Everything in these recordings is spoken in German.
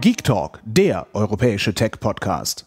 Geek Talk, der europäische Tech-Podcast.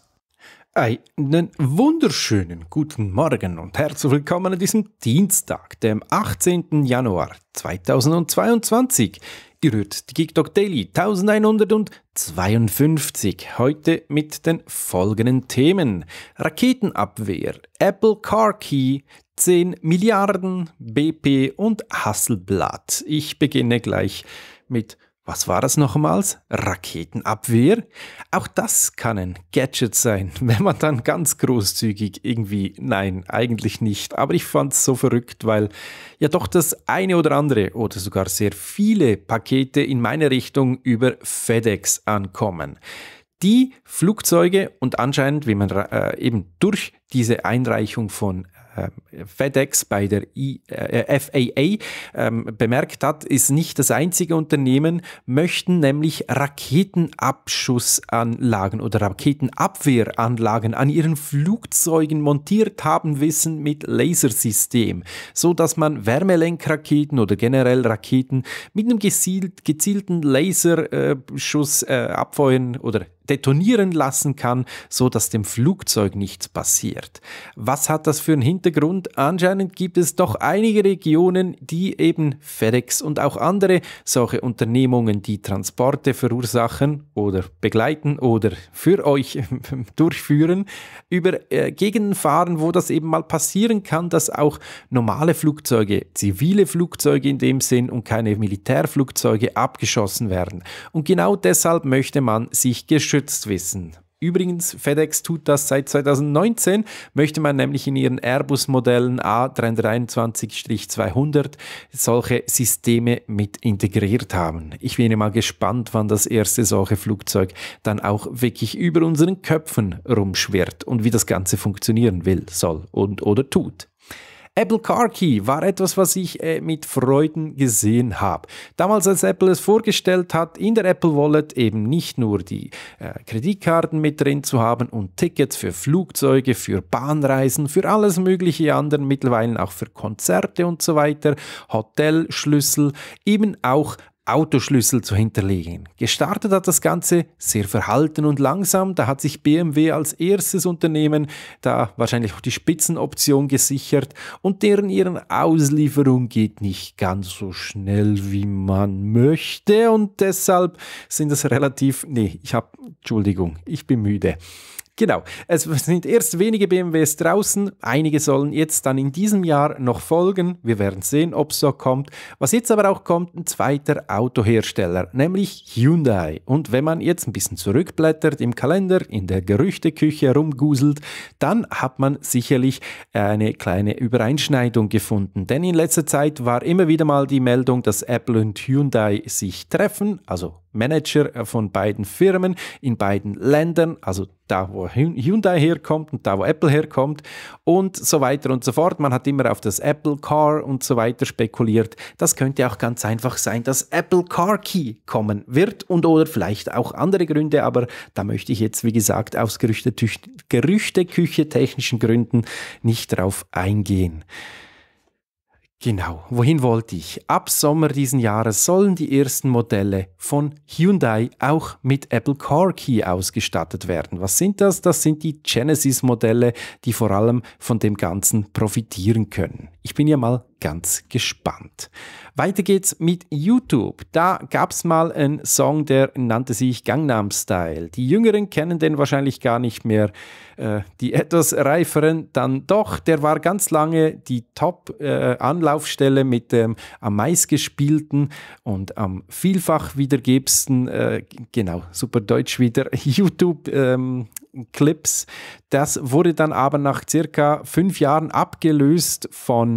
Einen wunderschönen guten Morgen und herzlich willkommen an diesem Dienstag, dem 18. Januar 2022. Ihr hört die Geek Talk Daily 1152. Heute mit den folgenden Themen: Raketenabwehr, Apple Car Key, 10 Milliarden, BP und Hasselblatt. Ich beginne gleich mit was war das nochmals? Raketenabwehr? Auch das kann ein Gadget sein, wenn man dann ganz großzügig irgendwie, nein, eigentlich nicht. Aber ich fand es so verrückt, weil ja doch das eine oder andere oder sogar sehr viele Pakete in meine Richtung über FedEx ankommen. Die Flugzeuge und anscheinend, wie man äh, eben durch diese Einreichung von ähm, FedEx bei der I, äh, FAA ähm, bemerkt hat, ist nicht das einzige Unternehmen, möchten nämlich Raketenabschussanlagen oder Raketenabwehranlagen an ihren Flugzeugen montiert haben wissen mit Lasersystem, so dass man Wärmelenkraketen oder generell Raketen mit einem gezielt, gezielten Laserschuss äh, abfeuern oder detonieren lassen kann, so dass dem Flugzeug nichts passiert. Was hat das für einen Hintergrund? Anscheinend gibt es doch einige Regionen, die eben FedEx und auch andere solche Unternehmungen, die Transporte verursachen oder begleiten oder für euch durchführen, über äh, Gegenden fahren, wo das eben mal passieren kann, dass auch normale Flugzeuge, zivile Flugzeuge in dem Sinn und keine Militärflugzeuge abgeschossen werden. Und genau deshalb möchte man sich geschützen geschützt wissen. Übrigens, FedEx tut das seit 2019, möchte man nämlich in ihren Airbus-Modellen A323-200 solche Systeme mit integriert haben. Ich bin mal gespannt, wann das erste solche Flugzeug dann auch wirklich über unseren Köpfen rumschwirrt und wie das Ganze funktionieren will, soll und oder tut. Apple Car Key war etwas, was ich äh, mit Freuden gesehen habe. Damals, als Apple es vorgestellt hat, in der Apple Wallet eben nicht nur die äh, Kreditkarten mit drin zu haben und Tickets für Flugzeuge, für Bahnreisen, für alles mögliche andere, mittlerweile auch für Konzerte und so weiter, Hotelschlüssel, eben auch Autoschlüssel zu hinterlegen. Gestartet hat das Ganze sehr verhalten und langsam. Da hat sich BMW als erstes Unternehmen da wahrscheinlich auch die Spitzenoption gesichert und deren ihren Auslieferung geht nicht ganz so schnell, wie man möchte und deshalb sind es relativ, nee, ich habe, Entschuldigung, ich bin müde. Genau, es sind erst wenige BMWs draußen, einige sollen jetzt dann in diesem Jahr noch folgen. Wir werden sehen, ob es so kommt. Was jetzt aber auch kommt, ein zweiter Autohersteller, nämlich Hyundai. Und wenn man jetzt ein bisschen zurückblättert im Kalender, in der Gerüchteküche rumguselt, dann hat man sicherlich eine kleine Übereinschneidung gefunden. Denn in letzter Zeit war immer wieder mal die Meldung, dass Apple und Hyundai sich treffen, also Manager von beiden Firmen in beiden Ländern, also da wo Hyundai herkommt und da wo Apple herkommt und so weiter und so fort. Man hat immer auf das Apple Car und so weiter spekuliert. Das könnte auch ganz einfach sein, dass Apple Car Key kommen wird und oder vielleicht auch andere Gründe, aber da möchte ich jetzt, wie gesagt, aus Gerüchteküche technischen Gründen nicht drauf eingehen. Genau, wohin wollte ich? Ab Sommer diesen Jahres sollen die ersten Modelle von Hyundai auch mit Apple Car Key ausgestattet werden. Was sind das? Das sind die Genesis-Modelle, die vor allem von dem Ganzen profitieren können. Ich bin ja mal ganz gespannt. Weiter geht's mit YouTube. Da gab's mal einen Song, der nannte sich Gangnam Style. Die Jüngeren kennen den wahrscheinlich gar nicht mehr. Äh, die etwas reiferen dann doch. Der war ganz lange die Top-Anlaufstelle äh, mit dem am meistgespielten und am vielfach wiedergebsten, äh, genau, super deutsch wieder, YouTube. Ähm, Clips. Das wurde dann aber nach circa fünf Jahren abgelöst von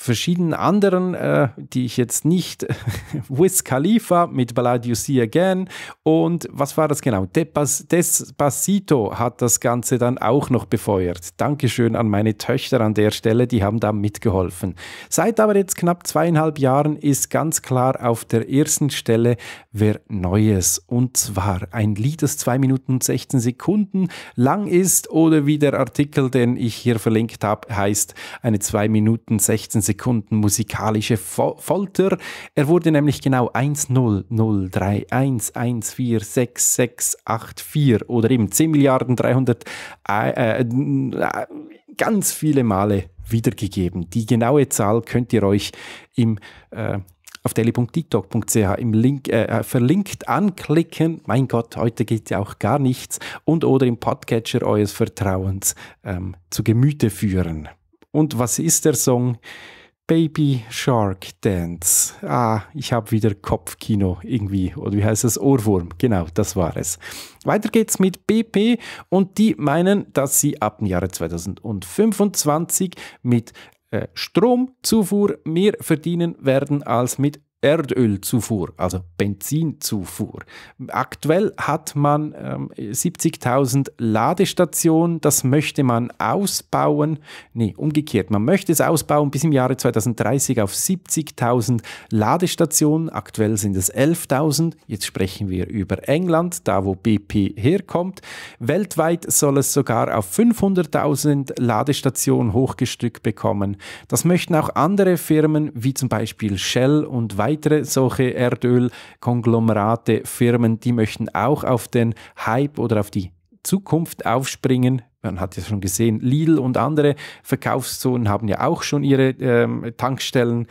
verschiedenen anderen, äh, die ich jetzt nicht, Wiz Khalifa mit Ballad You See Again und was war das genau? Depas, Despacito hat das Ganze dann auch noch befeuert. Dankeschön an meine Töchter an der Stelle, die haben da mitgeholfen. Seit aber jetzt knapp zweieinhalb Jahren ist ganz klar auf der ersten Stelle wer Neues und zwar ein Lied, das 2 Minuten und 16 Sekunden lang ist oder wie der Artikel, den ich hier verlinkt habe, heißt eine 2 Minuten 16 Sekunden Sekunden musikalische Fo Folter. Er wurde nämlich genau 10031146684 oder eben 10 Milliarden 300 äh, äh, ganz viele Male wiedergegeben. Die genaue Zahl könnt ihr euch im äh, auf daily.tiktok.ch im Link äh, äh, verlinkt anklicken. Mein Gott, heute geht ja auch gar nichts und oder im Podcatcher eures Vertrauens ähm, zu Gemüte führen. Und was ist der Song? Baby Shark Dance. Ah, ich habe wieder Kopfkino irgendwie. Oder wie heißt das? Ohrwurm. Genau, das war es. Weiter geht's mit BP und die meinen, dass sie ab dem Jahre 2025 mit äh, Stromzufuhr mehr verdienen werden als mit Erdölzufuhr, also Benzinzufuhr. Aktuell hat man ähm, 70.000 Ladestationen, das möchte man ausbauen. Nee, umgekehrt, man möchte es ausbauen bis im Jahre 2030 auf 70.000 Ladestationen. Aktuell sind es 11.000. Jetzt sprechen wir über England, da wo BP herkommt. Weltweit soll es sogar auf 500.000 Ladestationen hochgestückt bekommen. Das möchten auch andere Firmen wie zum Beispiel Shell und Weizen weitere solche Erdöl-Konglomerate, Firmen, die möchten auch auf den Hype oder auf die Zukunft aufspringen. Man hat ja schon gesehen, Lidl und andere Verkaufszonen haben ja auch schon ihre ähm, Tankstellen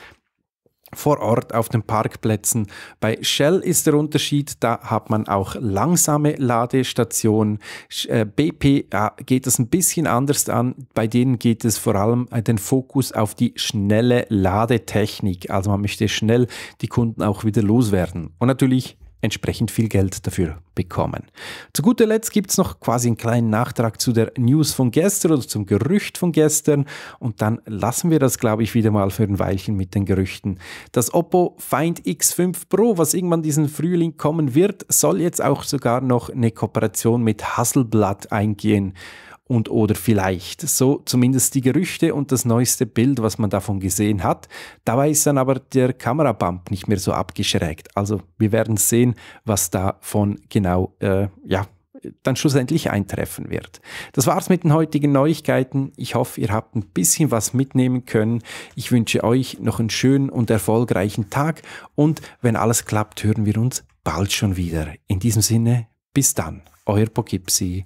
vor Ort auf den Parkplätzen. Bei Shell ist der Unterschied, da hat man auch langsame Ladestationen. Äh, BP geht es ein bisschen anders an. Bei denen geht es vor allem äh, den Fokus auf die schnelle Ladetechnik. Also man möchte schnell die Kunden auch wieder loswerden. Und natürlich entsprechend viel Geld dafür bekommen. Zu guter Letzt gibt es noch quasi einen kleinen Nachtrag zu der News von gestern oder zum Gerücht von gestern und dann lassen wir das, glaube ich, wieder mal für ein Weilchen mit den Gerüchten. Das Oppo Find X5 Pro, was irgendwann diesen Frühling kommen wird, soll jetzt auch sogar noch eine Kooperation mit Hasselblad eingehen und oder vielleicht. So zumindest die Gerüchte und das neueste Bild, was man davon gesehen hat. Dabei ist dann aber der Kamerabump nicht mehr so abgeschrägt. Also wir werden sehen, was davon genau, äh, ja, dann schlussendlich eintreffen wird. Das war's mit den heutigen Neuigkeiten. Ich hoffe, ihr habt ein bisschen was mitnehmen können. Ich wünsche euch noch einen schönen und erfolgreichen Tag und wenn alles klappt, hören wir uns bald schon wieder. In diesem Sinne, bis dann, euer Pogipsi.